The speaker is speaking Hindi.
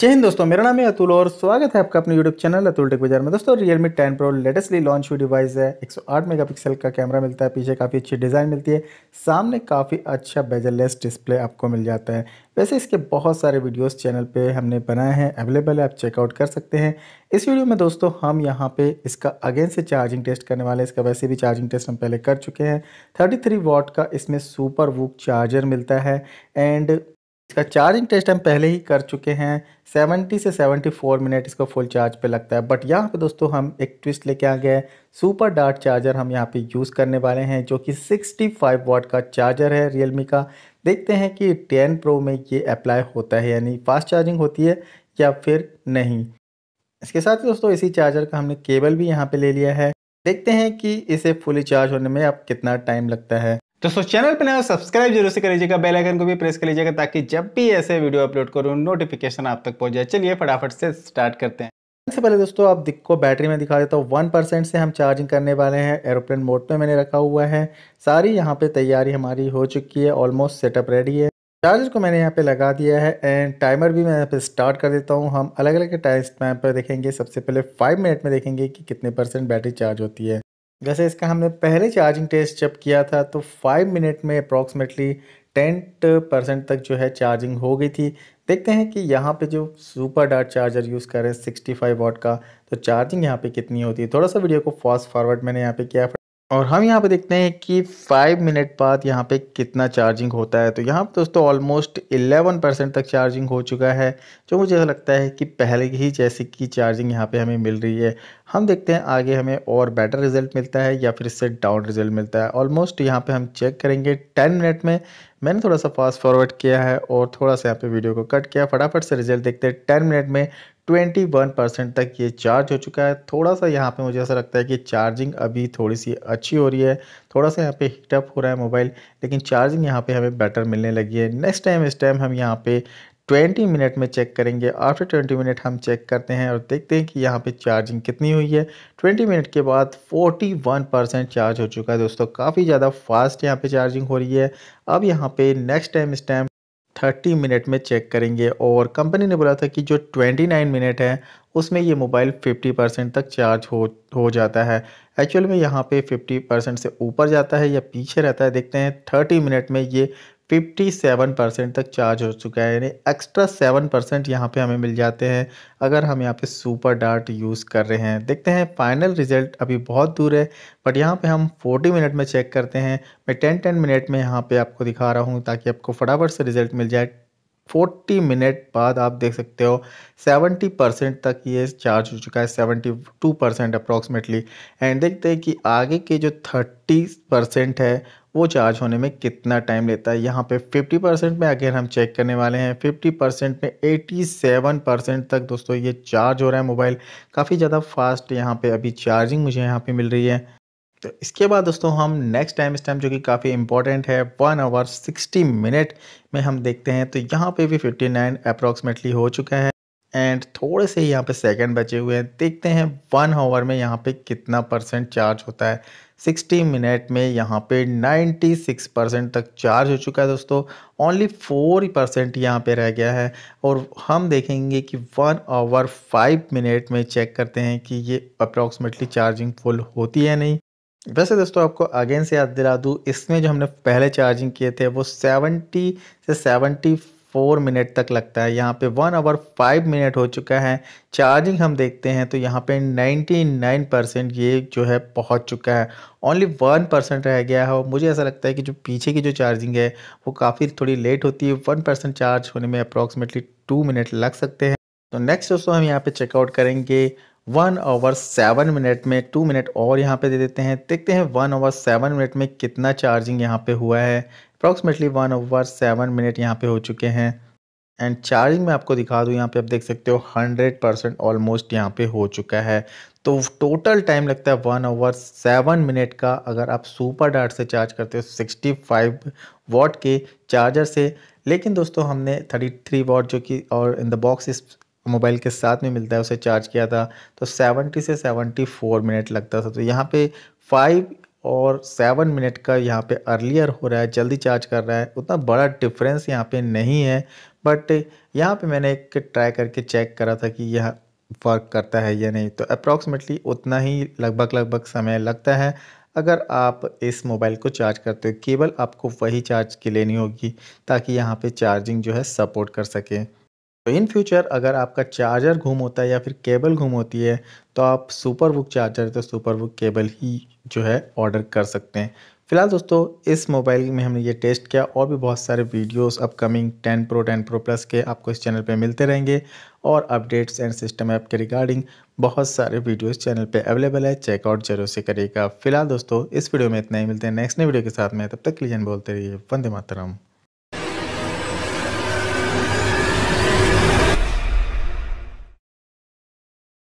जय हिंद दोस्तों मेरा नाम है अतुल और स्वागत है आपका अपने यूट्यूब चैनल अतुल टेक बाजार में दोस्तों रियलमी 10 प्रो लेटेस्टली लॉन्च हुई डिवाइस है 108 मेगापिक्सल का कैमरा मिलता है पीछे काफ़ी अच्छी डिज़ाइन मिलती है सामने काफ़ी अच्छा बेजरलेस डिस्प्ले आपको मिल जाता है वैसे इसके बहुत सारे वीडियोस चैनल पे हमने बनाए हैं अवेलेबल है आप चेकआउट कर सकते हैं इस वीडियो में दोस्तों हम यहाँ पे इसका अगेन से चार्जिंग टेस्ट करने वाले हैं इसका वैसे भी चार्जिंग टेस्ट हम पहले कर चुके हैं 33 वॉट का इसमें सुपर वूक चार्जर मिलता है एंड इसका चार्जिंग टेस्ट हम पहले ही कर चुके हैं 70 से 74 मिनट इसका फुल चार्ज पे लगता है बट यहाँ पे दोस्तों हम एक ट्विस्ट लेके आ गए सुपर डार्ट चार्जर हम यहाँ पे यूज़ करने वाले हैं जो कि 65 वाट का चार्जर है रियलमी का देखते हैं कि 10 प्रो में ये अप्लाई होता है यानी फास्ट चार्जिंग होती है या फिर नहीं इसके साथ ही दोस्तों इसी चार्जर का हमने केबल भी यहाँ पर ले लिया है देखते हैं कि इसे फुली चार्ज होने में अब कितना टाइम लगता है दोस्तों चैनल पर नया सब्सक्राइब जरूर से कर लीजिएगा बेल आइकन को भी प्रेस कर लीजिएगा ताकि जब भी ऐसे वीडियो अपलोड करूँ नोटिफिकेशन आप तक पहुंच जाए चलिए फटाफट से स्टार्ट करते हैं सबसे पहले दोस्तों आप को बैटरी में दिखा देता हूँ वन परसेंट से हम चार्जिंग करने वाले हैं एरोप्लेन मोड पर मैंने रखा हुआ है सारी यहाँ पे तैयारी हमारी हो चुकी है ऑलमोस्ट सेटअप रेडी है चार्जर को मैंने यहाँ पे लगा दिया है एंड टाइमर भी मैं यहाँ पे स्टार्ट कर देता हूँ हम अलग अलग टाइम पर देखेंगे सबसे पहले फाइव मिनट में देखेंगे कि कितने परसेंट बैटरी चार्ज होती है वैसे इसका हमने पहले चार्जिंग टेस्ट जब किया था तो फाइव मिनट में अप्रॉक्सीमेटली टेन परसेंट तक जो है चार्जिंग हो गई थी देखते हैं कि यहाँ पे जो सुपर डार्ट चार्जर यूज़ कर रहे हैं सिक्सटी फाइव वॉट का तो चार्जिंग यहाँ पे कितनी होती है थोड़ा सा वीडियो को फास्ट फॉरवर्ड मैंने यहाँ पे किया और हम यहाँ पे देखते हैं कि फाइव मिनट बाद यहाँ पे कितना चार्जिंग होता है तो यहाँ पे दोस्तों ऑलमोस्ट इलेवन परसेंट तक चार्जिंग हो चुका है जो मुझे लगता है कि पहले ही जैसे कि चार्जिंग यहाँ पे हमें मिल रही है हम देखते हैं आगे हमें और बेटर रिजल्ट मिलता है या फिर इससे डाउन रिजल्ट मिलता है ऑलमोस्ट यहाँ पर हम चेक करेंगे टेन मिनट में मैंने थोड़ा सा फास्ट फॉरवर्ड किया है और थोड़ा सा यहाँ पे वीडियो को कट किया फटाफट से रिजल्ट देखते हैं टेन मिनट में ट्वेंटी वन परसेंट तक ये चार्ज हो चुका है थोड़ा सा यहाँ पे मुझे ऐसा लगता है कि चार्जिंग अभी थोड़ी सी अच्छी हो रही है थोड़ा सा यहाँ पे हीटअप हो रहा है मोबाइल लेकिन चार्जिंग यहाँ पे हमें बेटर मिलने लगी है नेक्स्ट टाइम इस टाइम हम यहाँ पे 20 मिनट में चेक करेंगे आफ्टर 20 मिनट हम चेक करते हैं और देखते हैं कि यहाँ पे चार्जिंग कितनी हुई है 20 मिनट के बाद 41 परसेंट चार्ज हो चुका है दोस्तों काफ़ी ज़्यादा फास्ट यहाँ पे चार्जिंग हो रही है अब यहाँ पे next time stamp thirty minute में चेक करेंगे और कंपनी ने बोला था कि जो ट्वेंटी नाइन मिनट है उसमें ये मोबाइल फिफ्टी परसेंट तक चार्ज हो हो जाता है एक्चुअल में यहाँ पे फिफ्टी परसेंट से ऊपर जाता है या पीछे रहता है देखते हैं थर्टी मिनट में ये फिफ्टी सेवन परसेंट तक चार्ज हो चुका है यानी एक्स्ट्रा सेवन परसेंट यहाँ पर हमें मिल जाते हैं अगर हम यहाँ पे सुपर डार्ट यूज़ कर रहे हैं देखते हैं फाइनल रिजल्ट अभी बहुत दूर है बट यहाँ पे हम फोर्टी मिनट में चेक करते हैं मैं टेन टेन मिनट में यहाँ पे आपको दिखा रहा हूँ ताकि आपको फटाफट से रिजल्ट मिल जाए फोर्टी मिनट बाद आप देख सकते हो सेवेंटी परसेंट तक ये चार्ज हो चुका है seventy two percent approximately and देखते हैं कि आगे के जो थर्टी परसेंट है वो चार्ज होने में कितना टाइम लेता है यहाँ पे 50 परसेंट में अगेन हम चेक करने वाले हैं 50 परसेंट में 87 परसेंट तक दोस्तों ये चार्ज हो रहा है मोबाइल काफ़ी ज़्यादा फास्ट यहाँ पे अभी चार्जिंग मुझे यहाँ पे मिल रही है तो इसके बाद दोस्तों हम नेक्स्ट टाइम इस टाइम जो कि काफ़ी इंपॉर्टेंट है वन आवर सिक्सटी मिनट में हम देखते हैं तो यहाँ पर भी फिफ्टी नाइन हो चुका है एंड थोड़े से यहाँ पे सेकंड बचे हुए हैं देखते हैं वन आवर में यहाँ पे कितना परसेंट चार्ज होता है 60 मिनट में यहाँ पे 96 परसेंट तक चार्ज हो चुका है दोस्तों ओनली फोर परसेंट यहाँ पर रह गया है और हम देखेंगे कि वन आवर फाइव मिनट में चेक करते हैं कि ये अप्रॉक्सीमेटली चार्जिंग फुल होती है नहीं वैसे दोस्तों आपको अगेन से याद दिला दूँ इसमें जो हमने पहले चार्जिंग किए थे वो 70 से 75 फोर मिनट तक लगता है यहाँ पे वन आवर फाइव मिनट हो चुका है चार्जिंग हम देखते हैं तो यहाँ पे नाइन्टी नाइन परसेंट ये जो है पहुँच चुका है ओनली वन परसेंट रह गया है और मुझे ऐसा लगता है कि जो पीछे की जो चार्जिंग है वो काफ़ी थोड़ी लेट होती है वन परसेंट चार्ज होने में अप्रॉक्सीमेटली टू मिनट लग सकते हैं तो नेक्स्ट दोस्तों हम यहाँ पर चेकआउट करेंगे वन आवर सेवन मिनट में टू मिनट और यहाँ पे दे देते हैं देखते हैं वन आवर सेवन मिनट में कितना चार्जिंग यहाँ पे हुआ है approximately one hour seven minute यहाँ पे हो चुके हैं एंड चार्जिंग मैं आपको दिखा दूँ यहाँ पे आप देख सकते हो हंड्रेड परसेंट ऑलमोस्ट यहाँ पे हो चुका है तो टोटल टाइम लगता है वन आवर सेवन मिनट का अगर आप सुपर डार्ट से चार्ज करते हो सिक्सटी फाइव वॉट के चार्जर से लेकिन दोस्तों हमने थर्टी थ्री वॉट जो कि और इन द बॉक्स इस मोबाइल के साथ में मिलता है उसे चार्ज किया था तो 70 से 74 मिनट लगता था तो यहाँ पे 5 और 7 मिनट का यहाँ पे अर्लियर हो रहा है जल्दी चार्ज कर रहा है उतना बड़ा डिफरेंस यहाँ पे नहीं है बट यहाँ पे मैंने एक ट्राई करके चेक करा था कि यह वर्क करता है या नहीं तो अप्रॉक्सीमेटली उतना ही लगभग लगभग समय लगता है अगर आप इस मोबाइल को चार्ज करते हो केवल आपको वही चार्ज की लेनी होगी ताकि यहाँ पे चार्जिंग जो है सपोर्ट कर सके तो इन फ्यूचर अगर आपका चार्जर घूम होता है या फिर केबल घूम होती है तो आप सुपर बुक चार्जर तो सुपर बुक केबल ही जो है ऑर्डर कर सकते हैं फिलहाल दोस्तों इस मोबाइल में हमने ये टेस्ट किया और भी बहुत सारे videos upcoming 10 pro 10 pro plus के आपको इस चैनल पे मिलते रहेंगे और अपडेट्स एंड सिस्टम ऐप के रिगार्डिंग बहुत सारे वीडियोस चैनल पे अवेलेबल है चेकआउट जरूर से करिएगा फिलहाल दोस्तों इस वीडियो में इतना ही मिलते हैं नेक्स्ट नए वीडियो के साथ में तब तक के बोलते रहिए वंदे मातरम